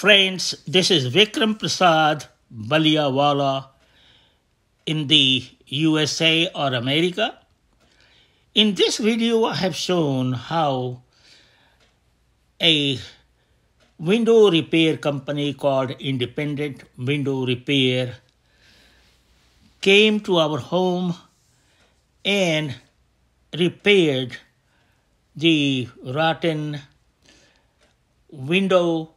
Friends, this is Vikram Prasad Baliawala in the USA or America. In this video, I have shown how a window repair company called Independent Window Repair came to our home and repaired the rotten window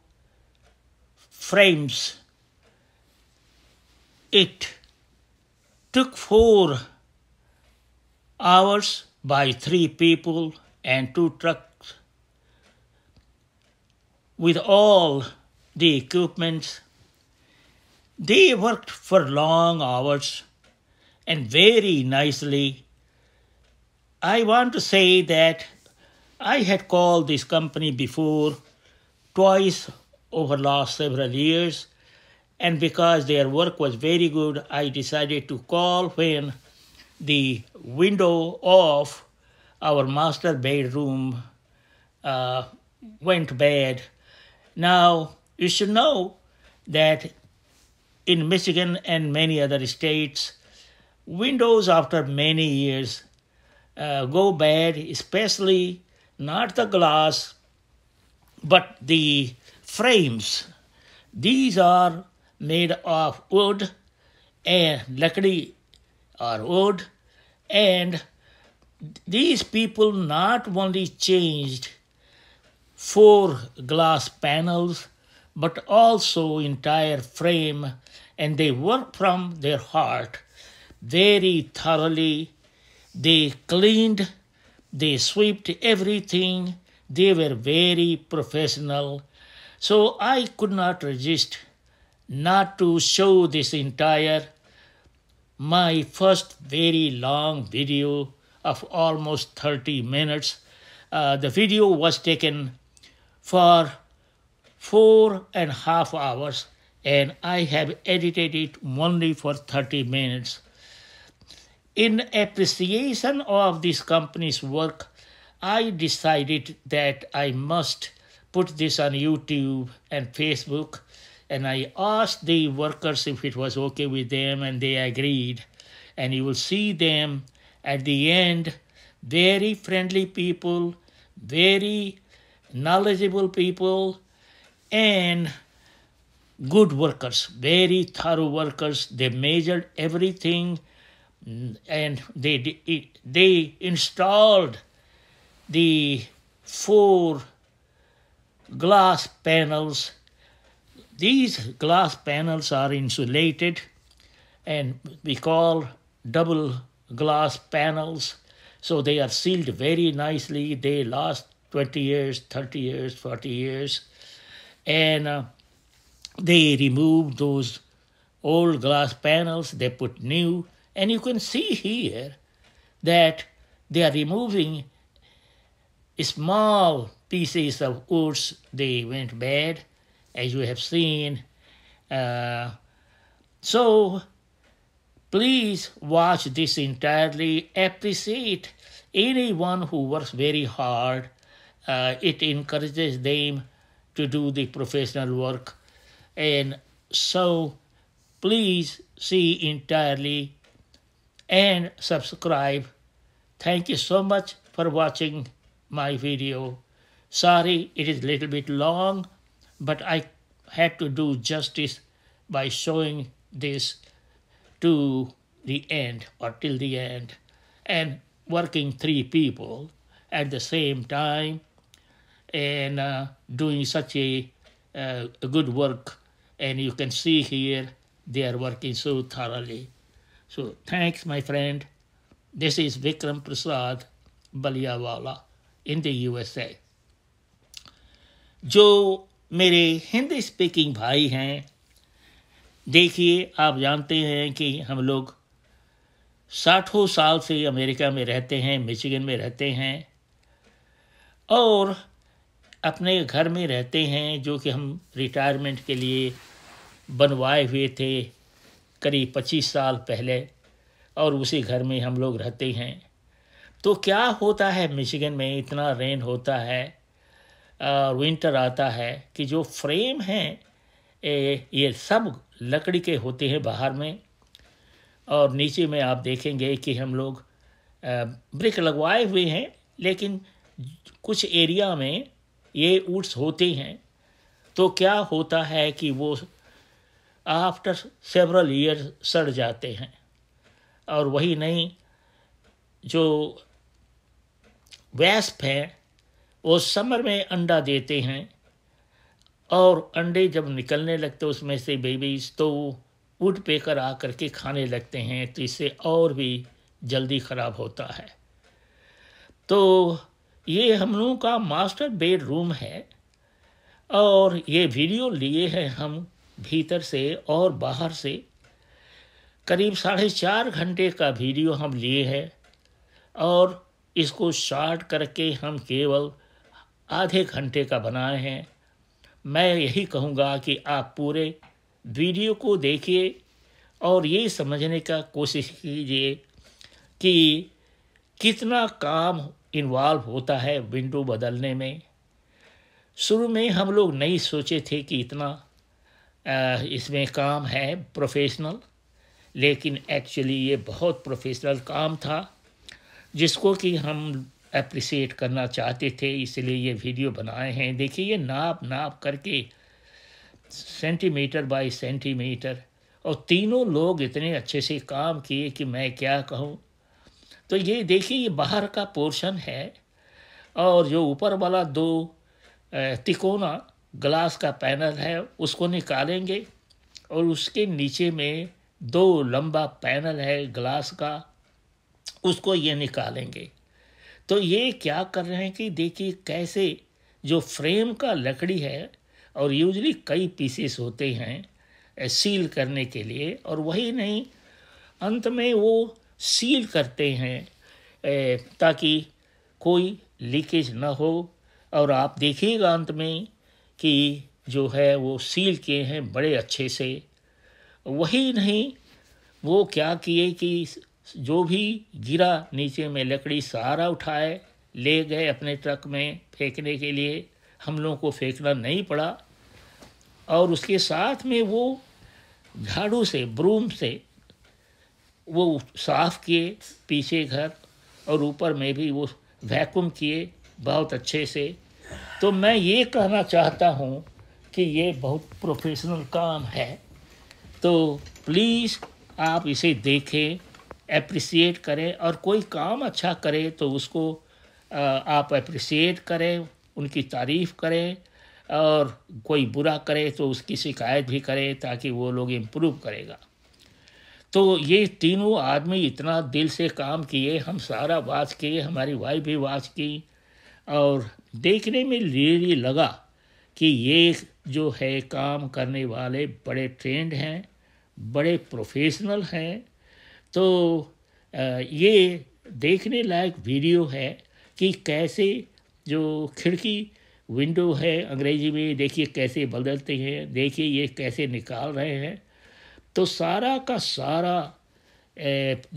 frames. It took four hours by three people and two trucks with all the equipment. They worked for long hours and very nicely. I want to say that I had called this company before twice over last several years, and because their work was very good, I decided to call when the window of our master bedroom uh, went bad. Now, you should know that in Michigan and many other states, windows after many years uh, go bad, especially not the glass, but the frames. These are made of wood and lakdi or wood and these people not only changed four glass panels but also entire frame and they work from their heart very thoroughly they cleaned they swept everything they were very professional so I could not resist not to show this entire my first very long video of almost 30 minutes. Uh, the video was taken for four and a half hours and I have edited it only for 30 minutes. In appreciation of this company's work, I decided that I must put this on YouTube and Facebook. And I asked the workers if it was okay with them, and they agreed. And you will see them at the end very friendly people, very knowledgeable people, and good workers, very thorough workers. They measured everything and they, they installed the four glass panels. These glass panels are insulated and we call double glass panels. So they are sealed very nicely. They last 20 years, 30 years, 40 years. And uh, they remove those old glass panels, they put new. And you can see here that they are removing small pieces of woods they went bad as you have seen uh, so please watch this entirely appreciate anyone who works very hard uh, it encourages them to do the professional work and so please see entirely and subscribe thank you so much for watching my video Sorry, it is a little bit long, but I had to do justice by showing this to the end or till the end and working three people at the same time and uh, doing such a, uh, a good work. And you can see here they are working so thoroughly. So thanks, my friend. This is Vikram Prasad Baliawala in the USA. जो मेरे Hindi speaking भाई हैं देखिए आप जानते हैं कि हम लोग साठों साल से अमेरिका में रहते हैं मिशिगन में रहते हैं और अपने घर में रहते हैं जो कि हम रिटायरमेंट के लिए बनवाए हुए थे करीब पच्चीस साल पहले और उसी घर में हम लोग रहते हैं तो क्या होता है मिशिगन में इतना रेन होता है विंटर आता है कि जो फ्रेम हैं ये सब लकड़ी के होते हैं बाहर में और नीचे में आप देखेंगे कि हम लोग ब्रिक लगवाए हुए हैं लेकिन कुछ एरिया में ये वुड्स होते हैं तो क्या होता है कि वो आफ्टर सेवरल ईयर सड़ जाते हैं और वही नहीं जो वैस्प हैं वो समर में अंडा देते हैं और अंडे जब निकलने लगते उसमें से बेबीज तो पे पेकर आ कर के खाने लगते हैं तो इससे और भी जल्दी ख़राब होता है तो ये हम लोगों का मास्टर बेड रूम है और ये वीडियो लिए हैं हम भीतर से और बाहर से करीब साढ़े चार घंटे का वीडियो हम लिए हैं और इसको शॉर्ट करके हम केवल आधे घंटे का बनाए हैं मैं यही कहूँगा कि आप पूरे वीडियो को देखिए और ये समझने का कोशिश कीजिए कि कितना काम इन्वॉल्व होता है विंडो बदलने में शुरू में हम लोग नहीं सोचे थे कि इतना इसमें काम है प्रोफेशनल लेकिन एक्चुअली ये बहुत प्रोफेशनल काम था जिसको कि हम अप्रिसिएट करना चाहते थे इसलिए ये वीडियो बनाए हैं देखिए ये नाप नाप करके सेंटीमीटर बाय सेंटीमीटर और तीनों लोग इतने अच्छे से काम किए कि मैं क्या कहूँ तो ये देखिए ये बाहर का पोर्शन है और जो ऊपर वाला दो तिकोना ग्लास का पैनल है उसको निकालेंगे और उसके नीचे में दो लंबा पैनल है ग्लास का उसको ये निकालेंगे तो ये क्या कर रहे हैं कि देखिए कैसे जो फ्रेम का लकड़ी है और यूजली कई पीसेस होते हैं सील करने के लिए और वही नहीं अंत में वो सील करते हैं ताकि कोई लीकेज ना हो और आप देखिएगा अंत में कि जो है वो सील किए हैं बड़े अच्छे से वही नहीं वो क्या किए कि जो भी गिरा नीचे में लकड़ी सहारा उठाए ले गए अपने ट्रक में फेंकने के लिए हम लोगों को फेंकना नहीं पड़ा और उसके साथ में वो झाड़ू से ब्रूम से वो साफ किए पीछे घर और ऊपर में भी वो वैक्यूम किए बहुत अच्छे से तो मैं ये कहना चाहता हूँ कि ये बहुत प्रोफेशनल काम है तो प्लीज़ आप इसे देखें एप्रिसिएट करें और कोई काम अच्छा करे तो उसको आप एप्रिसिएट करें उनकी तारीफ़ करें और कोई बुरा करे तो उसकी शिकायत भी करें ताकि वो लोग इम्प्रूव करेगा तो ये तीनों आदमी इतना दिल से काम किए हम सारा वाच किए हमारी वाइफ भी वाच की और देखने में रियली लगा कि ये जो है काम करने वाले बड़े ट्रेंड हैं बड़े प्रोफेशनल हैं तो ये देखने लायक वीडियो है कि कैसे जो खिड़की विंडो है अंग्रेजी में देखिए कैसे बदलते हैं देखिए ये कैसे निकाल रहे हैं तो सारा का सारा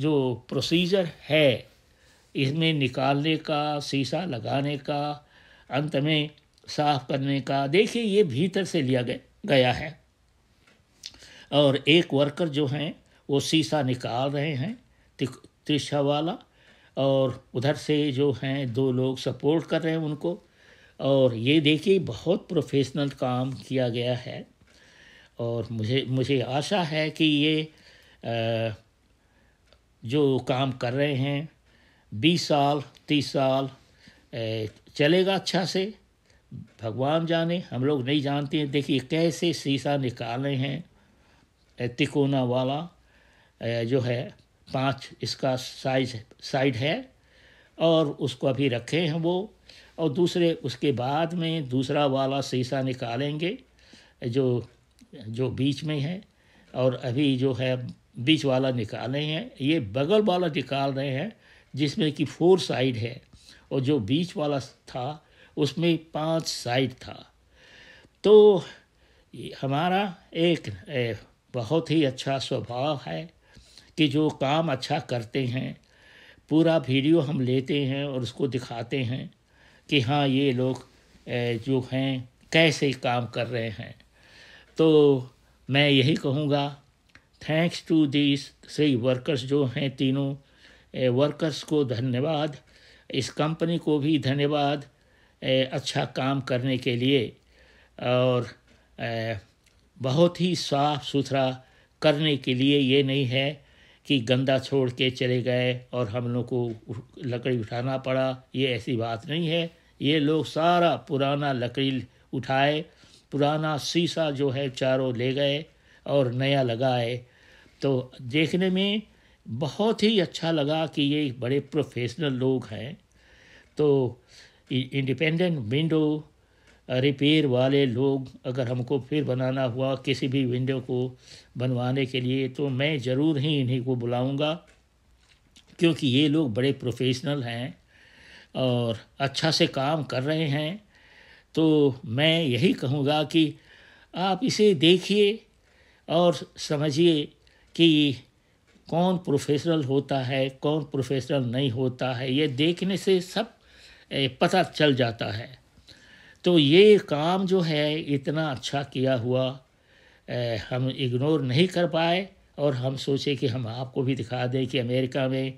जो प्रोसीजर है इसमें निकालने का शीशा लगाने का अंत में साफ करने का देखिए ये भीतर से लिया गया है और एक वर्कर जो हैं वो शीशा निकाल रहे हैं त्रिशा वाला और उधर से जो हैं दो लोग सपोर्ट कर रहे हैं उनको और ये देखिए बहुत प्रोफेशनल काम किया गया है और मुझे मुझे आशा है कि ये जो काम कर रहे हैं बीस साल तीस साल चलेगा अच्छा से भगवान जाने हम लोग नहीं जानते हैं देखिए कैसे शीशा निकाले हैं तिकोना वाला जो है पाँच इसका साइज साइड है और उसको अभी रखे हैं वो और दूसरे उसके बाद में दूसरा वाला शीशा निकालेंगे जो जो बीच में है और अभी जो है बीच वाला निकाले हैं ये बगल वाला निकाल रहे हैं जिसमें कि फोर साइड है और जो बीच वाला था उसमें पांच साइड था तो हमारा एक बहुत ही अच्छा स्वभाव है कि जो काम अच्छा करते हैं पूरा वीडियो हम लेते हैं और उसको दिखाते हैं कि हाँ ये लोग जो हैं कैसे काम कर रहे हैं तो मैं यही कहूँगा थैंक्स टू दिस सही वर्कर्स जो हैं तीनों वर्कर्स को धन्यवाद इस कंपनी को भी धन्यवाद अच्छा काम करने के लिए और बहुत ही साफ सुथरा करने के लिए ये नहीं है कि गंदा छोड़ के चले गए और हम लोग को लकड़ी उठाना पड़ा ये ऐसी बात नहीं है ये लोग सारा पुराना लकड़ी उठाए पुराना शीशा जो है चारों ले गए और नया लगाए तो देखने में बहुत ही अच्छा लगा कि ये बड़े प्रोफेशनल लोग हैं तो इंडिपेंडेंट विंडो रिपेयर वाले लोग अगर हमको फिर बनाना हुआ किसी भी विंडो को बनवाने के लिए तो मैं ज़रूर ही इन्हीं को बुलाऊंगा क्योंकि ये लोग बड़े प्रोफेशनल हैं और अच्छा से काम कर रहे हैं तो मैं यही कहूँगा कि आप इसे देखिए और समझिए कि कौन प्रोफेशनल होता है कौन प्रोफेशनल नहीं होता है ये देखने से सब पता चल जाता है तो ये काम जो है इतना अच्छा किया हुआ हम इग्नोर नहीं कर पाए और हम सोचे कि हम आपको भी दिखा दें कि अमेरिका में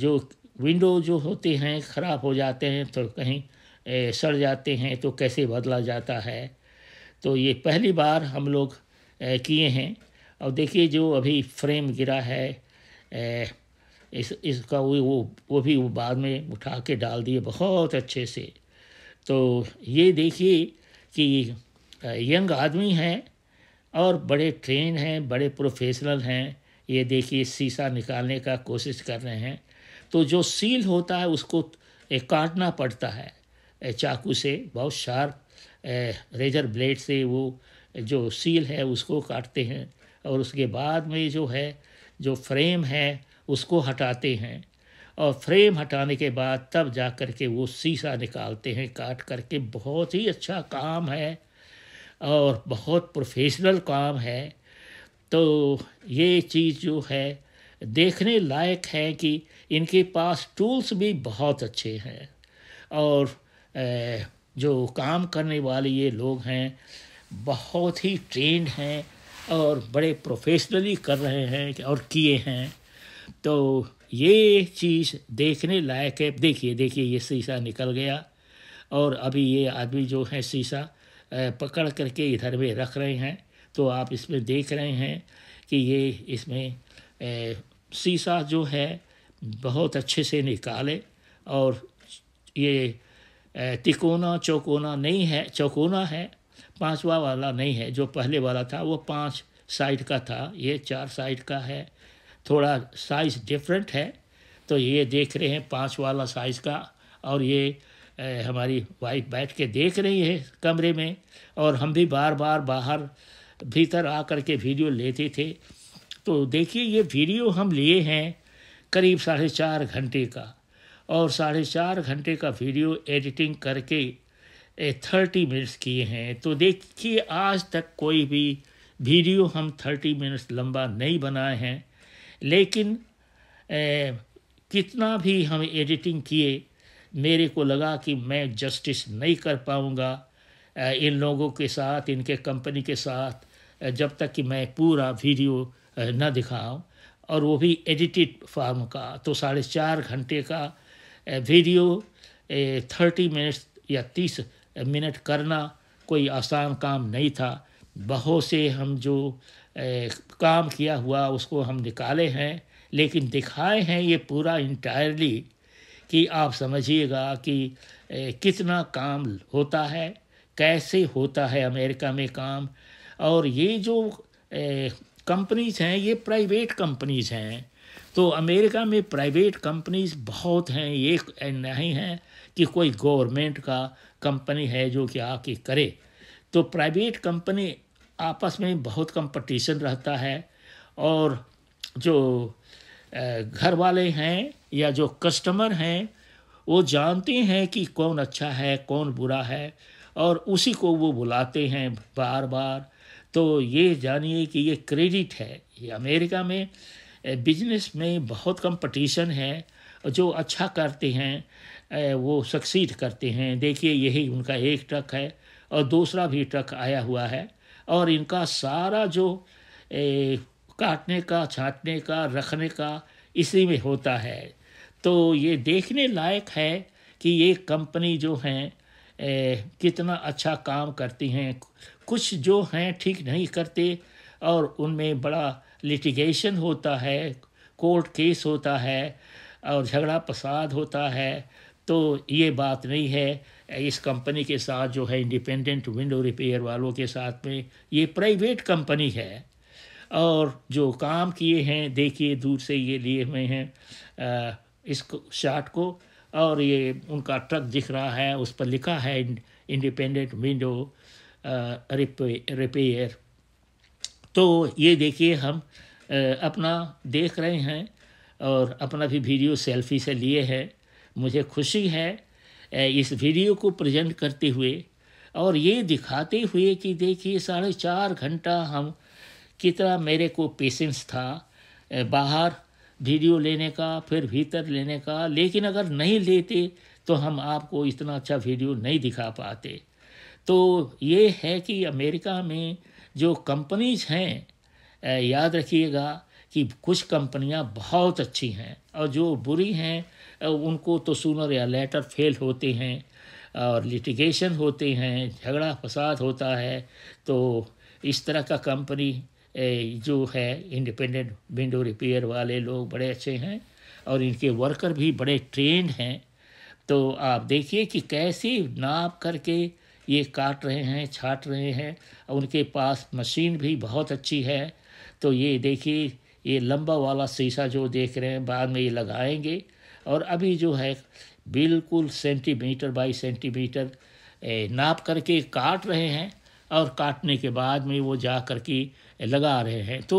जो विंडो जो होते हैं ख़राब हो जाते हैं तो कहीं सड़ जाते हैं तो कैसे बदला जाता है तो ये पहली बार हम लोग किए हैं और देखिए जो अभी फ्रेम गिरा है इस इसका वो वो वो भी वो बाद में उठा के डाल दिए बहुत अच्छे से तो ये देखिए कि यंग आदमी हैं और बड़े ट्रेन हैं बड़े प्रोफेशनल हैं ये देखिए शीशा निकालने का कोशिश कर रहे हैं तो जो सील होता है उसको काटना पड़ता है चाकू से बहुत शार्प रेजर ब्लेड से वो जो सील है उसको काटते हैं और उसके बाद में जो है जो फ्रेम है उसको हटाते हैं और फ्रेम हटाने के बाद तब जा कर के वो शीशा निकालते हैं काट करके बहुत ही अच्छा काम है और बहुत प्रोफेशनल काम है तो ये चीज़ जो है देखने लायक है कि इनके पास टूल्स भी बहुत अच्छे हैं और जो काम करने वाले ये लोग हैं बहुत ही ट्रेंड हैं और बड़े प्रोफेशनली कर रहे हैं और किए हैं तो ये चीज़ देखने लायक है देखिए देखिए ये शीशा निकल गया और अभी ये आदमी जो है शीशा पकड़ करके इधर में रख रहे हैं तो आप इसमें देख रहे हैं कि ये इसमें शीशा जो है बहुत अच्छे से निकाले और ये तिकोना चौकोना नहीं है चौकोना है पांचवा वाला नहीं है जो पहले वाला था वो पांच साइड का था ये चार साइड का है थोड़ा साइज़ डिफरेंट है तो ये देख रहे हैं पाँच वाला साइज़ का और ये ए, हमारी वाइफ बैठ के देख रही है कमरे में और हम भी बार बार बाहर भीतर आकर के वीडियो लेते थे तो देखिए ये वीडियो हम लिए हैं करीब साढ़े चार घंटे का और साढ़े चार घंटे का वीडियो एडिटिंग करके थर्टी मिनट्स किए हैं तो देखिए आज तक कोई भी वीडियो हम थर्टी मिनट्स लंबा नहीं बनाए हैं लेकिन ए, कितना भी हम एडिटिंग किए मेरे को लगा कि मैं जस्टिस नहीं कर पाऊँगा इन लोगों के साथ इनके कंपनी के साथ जब तक कि मैं पूरा वीडियो न दिखाऊं और वो भी एडिटेड फॉर्म का तो साढ़े चार घंटे का वीडियो थर्टी मिनट्स या तीस मिनट करना कोई आसान काम नहीं था बहुत से हम जो काम किया हुआ उसको हम निकाले हैं लेकिन दिखाए हैं ये पूरा इंटायरली कि आप समझिएगा कि कितना काम होता है कैसे होता है अमेरिका में काम और ये जो कंपनीज हैं ये प्राइवेट कंपनीज हैं तो अमेरिका में प्राइवेट कंपनीज बहुत हैं ये नहीं हैं कि कोई गवर्नमेंट का कंपनी है जो कि आके करे तो प्राइवेट कंपनी आपस में बहुत कंपटीशन रहता है और जो घर वाले हैं या जो कस्टमर हैं वो जानते हैं कि कौन अच्छा है कौन बुरा है और उसी को वो बुलाते हैं बार बार तो ये जानिए कि ये क्रेडिट है ये अमेरिका में बिजनेस में बहुत कंपटीशन है जो अच्छा करते हैं वो सक्सीड करते हैं देखिए यही उनका एक ट्रक है और दूसरा भी ट्रक आया हुआ है और इनका सारा जो ए, काटने का छाटने का रखने का इसी में होता है तो ये देखने लायक है कि ये कंपनी जो हैं कितना अच्छा काम करती हैं कुछ जो हैं ठीक नहीं करते और उनमें बड़ा लिटिगेशन होता है कोर्ट केस होता है और झगड़ा फसाद होता है तो ये बात नहीं है इस कंपनी के साथ जो है इंडिपेंडेंट विंडो रिपेयर वालों के साथ में ये प्राइवेट कंपनी है और जो काम किए हैं देखिए दूर से ये लिए हुए हैं इस शार्ट को और ये उनका ट्रक दिख रहा है उस पर लिखा है इंडिपेंडेंट विंडो रिपेयर तो ये देखिए हम अपना देख रहे हैं और अपना भी वीडियो सेल्फी से लिए है मुझे खुशी है इस वीडियो को प्रेजेंट करते हुए और ये दिखाते हुए कि देखिए साढ़े चार घंटा हम कितना मेरे को पेशेंस था बाहर वीडियो लेने का फिर भीतर लेने का लेकिन अगर नहीं लेते तो हम आपको इतना अच्छा वीडियो नहीं दिखा पाते तो ये है कि अमेरिका में जो कंपनीज हैं याद रखिएगा कि कुछ कंपनियां बहुत अच्छी हैं और जो बुरी हैं उनको तो सूनर या लेटर फेल होते हैं और लिटिगेशन होते हैं झगड़ा फसाद होता है तो इस तरह का कंपनी जो है इंडिपेंडेंट विंडो रिपेयर वाले लोग बड़े अच्छे हैं और इनके वर्कर भी बड़े ट्रेंड हैं तो आप देखिए कि कैसे नाप करके ये काट रहे हैं छाट रहे हैं उनके पास मशीन भी बहुत अच्छी है तो ये देखिए ये लंबा वाला शीशा जो देख रहे हैं बाद में ये लगाएंगे और अभी जो है बिल्कुल सेंटीमीटर बाई सेंटीमीटर नाप करके काट रहे हैं और काटने के बाद में वो जा कर के लगा रहे हैं तो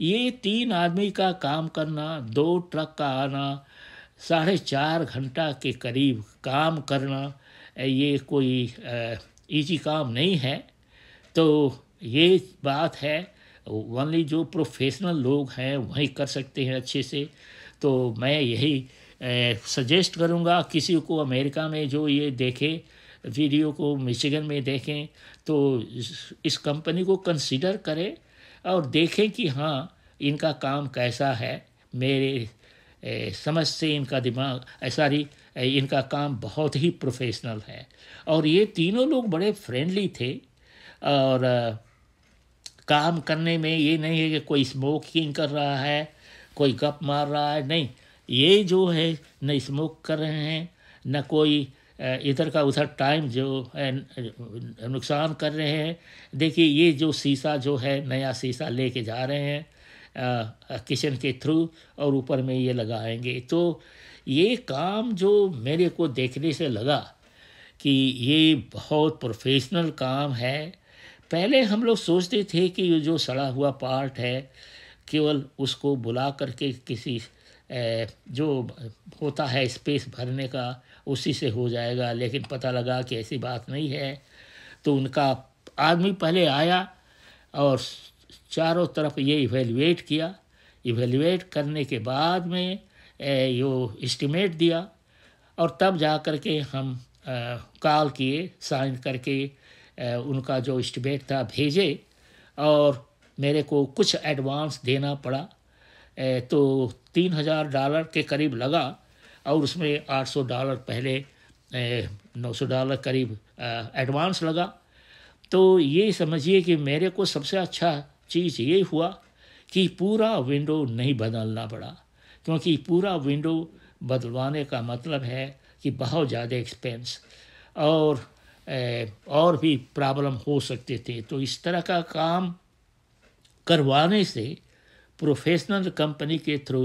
ये तीन आदमी का काम करना दो ट्रक का आना साढ़े चार घंटा के करीब काम करना ये कोई इजी काम नहीं है तो ये बात है ओनली जो प्रोफेशनल लोग हैं वही कर सकते हैं अच्छे से तो मैं यही सजेस्ट करूँगा किसी को अमेरिका में जो ये देखे वीडियो को मिशिगन में देखें तो इस कंपनी को कंसिडर करें और देखें कि हाँ इनका काम कैसा है मेरे ए, समझ से इनका दिमाग सॉरी इनका काम बहुत ही प्रोफेशनल है और ये तीनों लोग बड़े फ्रेंडली थे और आ, काम करने में ये नहीं है कि कोई स्मोकिंग कर रहा है कोई गप मार रहा है नहीं ये जो है न स्मोक कर रहे हैं न कोई इधर का उधर टाइम जो है नुकसान कर रहे हैं देखिए ये जो शीशा जो है नया शीशा लेके जा रहे हैं किचन के थ्रू और ऊपर में ये लगाएंगे तो ये काम जो मेरे को देखने से लगा कि ये बहुत प्रोफेशनल काम है पहले हम लोग सोचते थे कि ये जो सड़ा हुआ पार्ट है केवल उसको बुला करके किसी जो होता है स्पेस भरने का उसी से हो जाएगा लेकिन पता लगा कि ऐसी बात नहीं है तो उनका आदमी पहले आया और चारों तरफ ये इवेलुएट किया इवेलुएट करने के बाद में यो इस्टीमेट दिया और तब जा कर के हम कॉल किए साइन करके उनका जो इस्टीमेट था भेजे और मेरे को कुछ एडवांस देना पड़ा तो तीन हज़ार डॉलर के करीब लगा और उसमें आठ सौ डॉलर पहले नौ सौ डॉलर करीब एडवांस लगा तो ये समझिए कि मेरे को सबसे अच्छा चीज़ ये हुआ कि पूरा विंडो नहीं बदलना पड़ा क्योंकि पूरा विंडो बदलवाने का मतलब है कि बहुत ज़्यादा एक्सपेंस और और भी प्रॉब्लम हो सकते थे तो इस तरह का काम करवाने से प्रोफेशनल कंपनी के थ्रू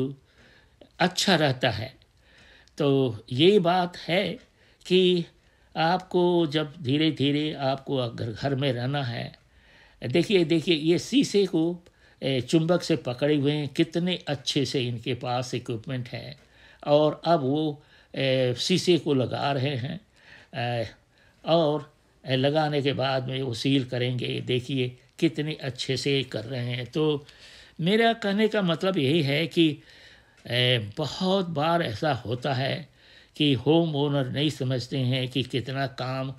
अच्छा रहता है तो ये बात है कि आपको जब धीरे धीरे आपको अगर घर में रहना है देखिए देखिए ये शीशे को चुंबक से पकड़े हुए हैं कितने अच्छे से इनके पास इक्विपमेंट है और अब वो शीशे को लगा रहे हैं और लगाने के बाद में वो सील करेंगे देखिए कितने अच्छे से कर रहे हैं तो मेरा कहने का मतलब यही है कि बहुत बार ऐसा होता है कि होम ओनर नहीं समझते हैं कि कितना काम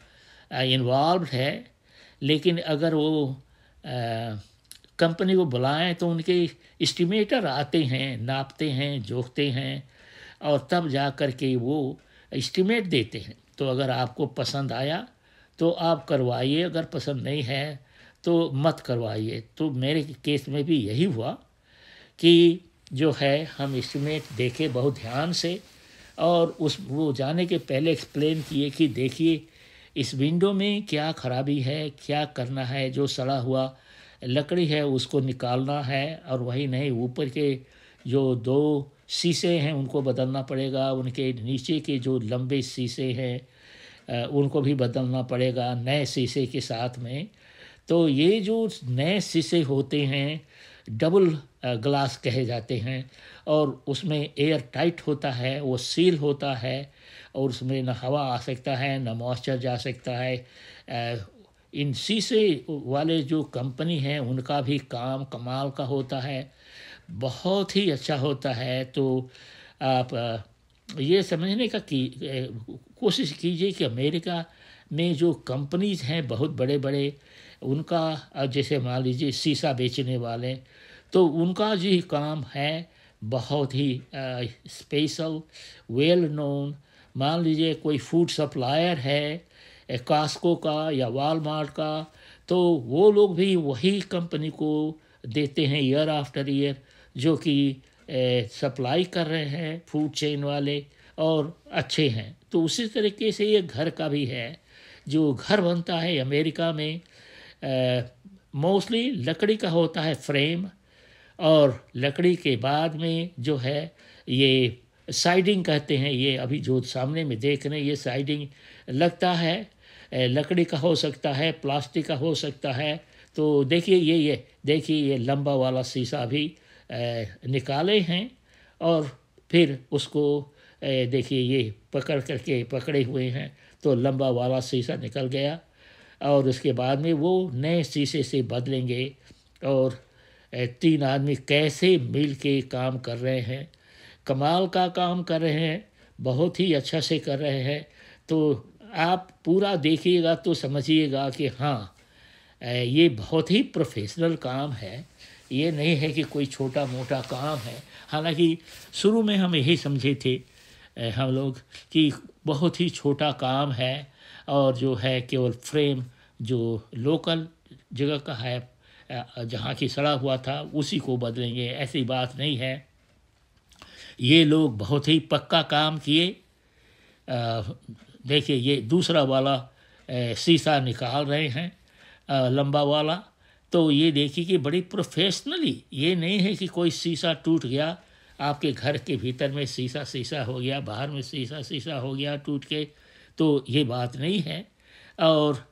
इन्वॉल्व है लेकिन अगर वो कंपनी को बुलाएं तो उनके इस्टीमेटर आते हैं नापते हैं जोखते हैं और तब जा कर के वो इस्टीमेट देते हैं तो अगर आपको पसंद आया तो आप करवाइए अगर पसंद नहीं है तो मत करवाइए तो मेरे केस में भी यही हुआ कि जो है हम इस्टीमेट देखे बहुत ध्यान से और उस वो जाने के पहले एक्सप्लेन किए कि देखिए इस विंडो में क्या खराबी है क्या करना है जो सड़ा हुआ लकड़ी है उसको निकालना है और वही नहीं ऊपर के जो दो शीशे हैं उनको बदलना पड़ेगा उनके नीचे के जो लंबे शीशे हैं उनको भी बदलना पड़ेगा नए शीशे के साथ में तो ये जो नए शीशे होते हैं डबल ग्लास uh, कहे जाते हैं और उसमें एयर टाइट होता है वो सील होता है और उसमें न हवा आ सकता है न मॉइस्चर जा सकता है uh, इन शीशे वाले जो कंपनी हैं उनका भी काम कमाल का होता है बहुत ही अच्छा होता है तो आप uh, ये समझने का की कोशिश कीजिए कि अमेरिका में जो कंपनीज हैं बहुत बड़े बड़े उनका जैसे मान लीजिए शीशा बेचने वाले तो उनका जो काम है बहुत ही स्पेशल वेल नोन मान लीजिए कोई फूड सप्लायर है कास्को का या वालमार्ट का तो वो लोग भी वही कंपनी को देते हैं ईयर आफ्टर ईयर जो कि सप्लाई कर रहे हैं फूड चेन वाले और अच्छे हैं तो उसी तरीके से ये घर का भी है जो घर बनता है अमेरिका में मोस्टली लकड़ी का होता है फ्रेम और लकड़ी के बाद में जो है ये साइडिंग कहते हैं ये अभी जो सामने में देख रहे हैं ये साइडिंग लगता है लकड़ी का हो सकता है प्लास्टिक का हो सकता है तो देखिए ये ये देखिए ये लंबा वाला शीशा भी निकाले हैं और फिर उसको देखिए ये पकड़ करके पकड़े हुए हैं तो लंबा वाला शीशा निकल गया और उसके बाद में वो नए शीशे से बदलेंगे और तीन आदमी कैसे मिल के काम कर रहे हैं कमाल का काम कर रहे हैं बहुत ही अच्छा से कर रहे हैं तो आप पूरा देखिएगा तो समझिएगा कि हाँ ये बहुत ही प्रोफेशनल काम है ये नहीं है कि कोई छोटा मोटा काम है हालांकि शुरू में हम यही समझे थे हम लोग कि बहुत ही छोटा काम है और जो है केवल फ्रेम जो लोकल जगह का है जहाँ की सड़ा हुआ था उसी को बदलेंगे ऐसी बात नहीं है ये लोग बहुत ही पक्का काम किए देखिए ये दूसरा वाला शीशा निकाल रहे हैं लंबा वाला तो ये देखिए कि बड़ी प्रोफेशनली ये नहीं है कि कोई शीशा टूट गया आपके घर के भीतर में शीशा शीशा हो गया बाहर में शीशा शीशा हो गया टूट के तो ये बात नहीं है और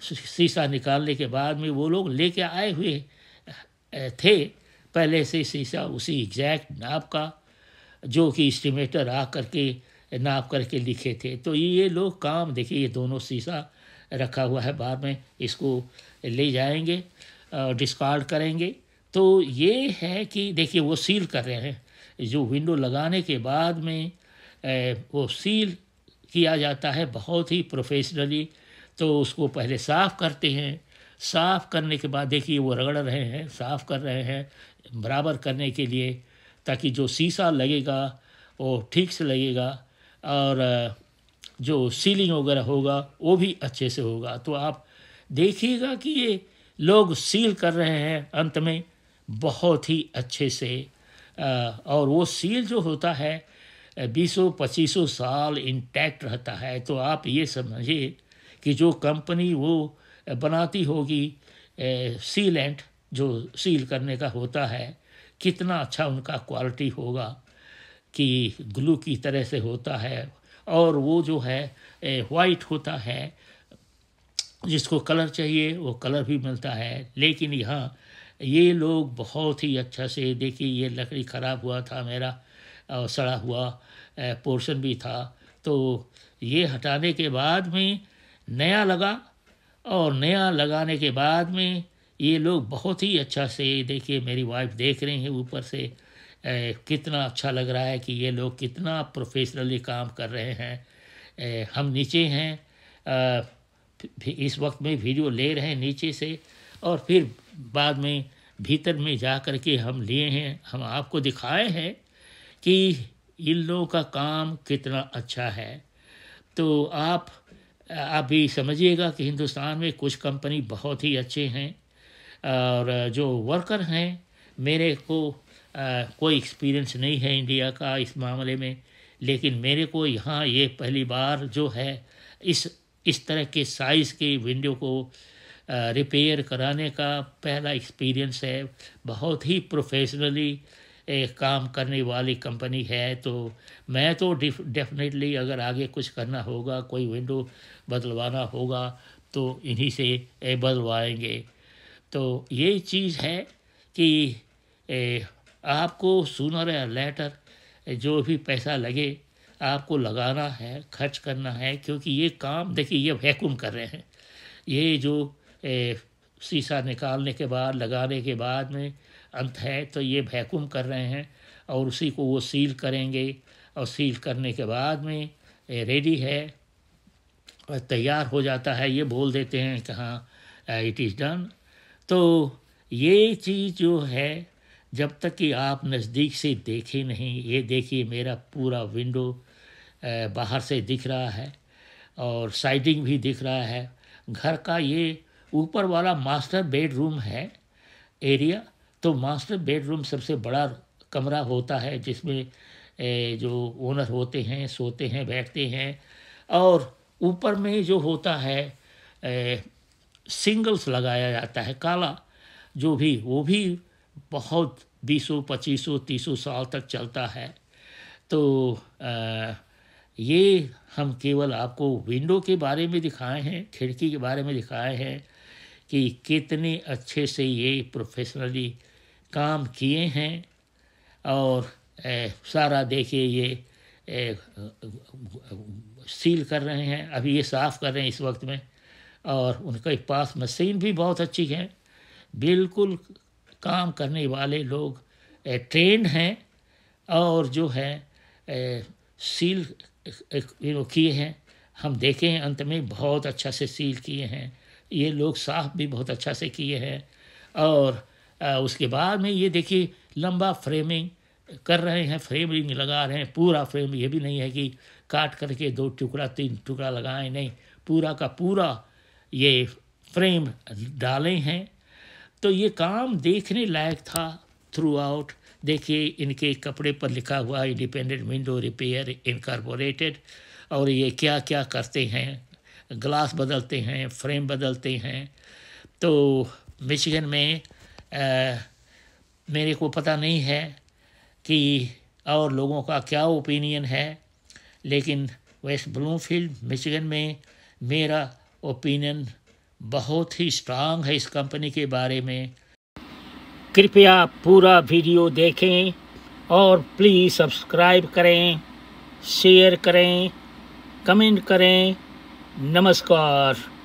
शीशा निकालने के बाद में वो लोग लेके आए हुए थे पहले से शीशा उसी एग्जैक्ट नाप का जो कि इस्टीमेटर आ करके नाप करके लिखे थे तो ये लोग काम देखिए ये दोनों शीशा रखा हुआ है बाद में इसको ले जाएंगे डिस्कार्ड करेंगे तो ये है कि देखिए वो सील कर रहे हैं जो विंडो लगाने के बाद में वो सील किया जाता है बहुत ही प्रोफेशनली तो उसको पहले साफ़ करते हैं साफ़ करने के बाद देखिए वो रगड़ रहे हैं साफ़ कर रहे हैं बराबर करने के लिए ताकि जो शीशा लगेगा वो ठीक से लगेगा और जो सीलिंग वगैरह होगा वो भी अच्छे से होगा तो आप देखिएगा कि ये लोग सील कर रहे हैं अंत में बहुत ही अच्छे से और वो सील जो होता है बीसों पच्चीसों साल इंटैक्ट रहता है तो आप ये समझिए कि जो कंपनी वो बनाती होगी सीलेंट जो सील करने का होता है कितना अच्छा उनका क्वालिटी होगा कि ग्लू की तरह से होता है और वो जो है वाइट होता है जिसको कलर चाहिए वो कलर भी मिलता है लेकिन यहाँ ये लोग बहुत ही अच्छा से देखिए ये लकड़ी ख़राब हुआ था मेरा और सड़ा हुआ पोर्शन भी था तो ये हटाने के बाद में नया लगा और नया लगाने के बाद में ये लोग बहुत ही अच्छा से देखिए मेरी वाइफ देख रही हैं ऊपर से ए, कितना अच्छा लग रहा है कि ये लोग कितना प्रोफेशनली काम कर रहे हैं ए, हम नीचे हैं आ, इस वक्त में वीडियो ले रहे हैं नीचे से और फिर बाद में भीतर में जा कर के हम लिए हैं हम आपको दिखाए हैं कि इन लोगों का काम कितना अच्छा है तो आप आप भी समझिएगा कि हिंदुस्तान में कुछ कंपनी बहुत ही अच्छे हैं और जो वर्कर हैं मेरे को आ, कोई एक्सपीरियंस नहीं है इंडिया का इस मामले में लेकिन मेरे को यहाँ ये पहली बार जो है इस इस तरह के साइज़ के विंडो को रिपेयर कराने का पहला एक्सपीरियंस है बहुत ही प्रोफेशनली एक काम करने वाली कंपनी है तो मैं तो डेफिनेटली अगर आगे कुछ करना होगा कोई विंडो बदलवाना होगा तो इन्हीं से बदलवाएंगे तो ये चीज़ है कि आपको सुनर या लेटर जो भी पैसा लगे आपको लगाना है खर्च करना है क्योंकि ये काम देखिए ये वैक्यूम कर रहे हैं ये जो ए, शीशा निकालने के बाद लगाने के बाद में अंत है तो ये वैक्यूम कर रहे हैं और उसी को वो सील करेंगे और सील करने के बाद में रेडी है तैयार हो जाता है ये बोल देते हैं कि हाँ इट इज़ डन तो ये चीज़ जो है जब तक कि आप नज़दीक से देखे नहीं ये देखिए मेरा पूरा विंडो uh, बाहर से दिख रहा है और साइडिंग भी दिख रहा है घर का ये ऊपर वाला मास्टर बेडरूम है एरिया तो मास्टर बेडरूम सबसे बड़ा कमरा होता है जिसमें जो ओनर होते हैं सोते हैं बैठते हैं और ऊपर में जो होता है ए, सिंगल्स लगाया जाता है काला जो भी वो भी बहुत बीसों पच्चीसों तीसों साल तक चलता है तो आ, ये हम केवल आपको विंडो के बारे में दिखाए हैं खिड़की के बारे में दिखाए हैं कि कितने अच्छे से ये प्रोफेशनली काम किए हैं और ए, सारा देखिए ये ए, सील कर रहे हैं अभी ये साफ़ कर रहे हैं इस वक्त में और उनके पास मशीन भी बहुत अच्छी है बिल्कुल काम करने वाले लोग ट्रेंड हैं और जो है ए, सील किए हैं हम देखे हैं अंत में बहुत अच्छा से सील किए हैं ये लोग साफ भी बहुत अच्छा से किए हैं और उसके बाद में ये देखिए लंबा फ्रेमिंग कर रहे हैं फ्रेमिंग लगा रहे हैं पूरा फ्रेम ये भी नहीं है कि काट करके दो टुकड़ा तीन टुकड़ा लगाएं नहीं पूरा का पूरा ये फ्रेम डाले हैं तो ये काम देखने लायक था थ्रू आउट देखिए इनके कपड़े पर लिखा हुआ इंडिपेंडेंट विंडो रिपेयर इनकारपोरेटेड और ये क्या क्या करते हैं ग्लास बदलते हैं फ्रेम बदलते हैं तो मिशिगन में आ, मेरे को पता नहीं है कि और लोगों का क्या ओपिनियन है लेकिन वेस्ट ब्लूमफील्ड मिशिगन में मेरा ओपिनियन बहुत ही स्ट्रांग है इस कंपनी के बारे में कृपया पूरा वीडियो देखें और प्लीज़ सब्सक्राइब करें शेयर करें कमेंट करें नमस्कार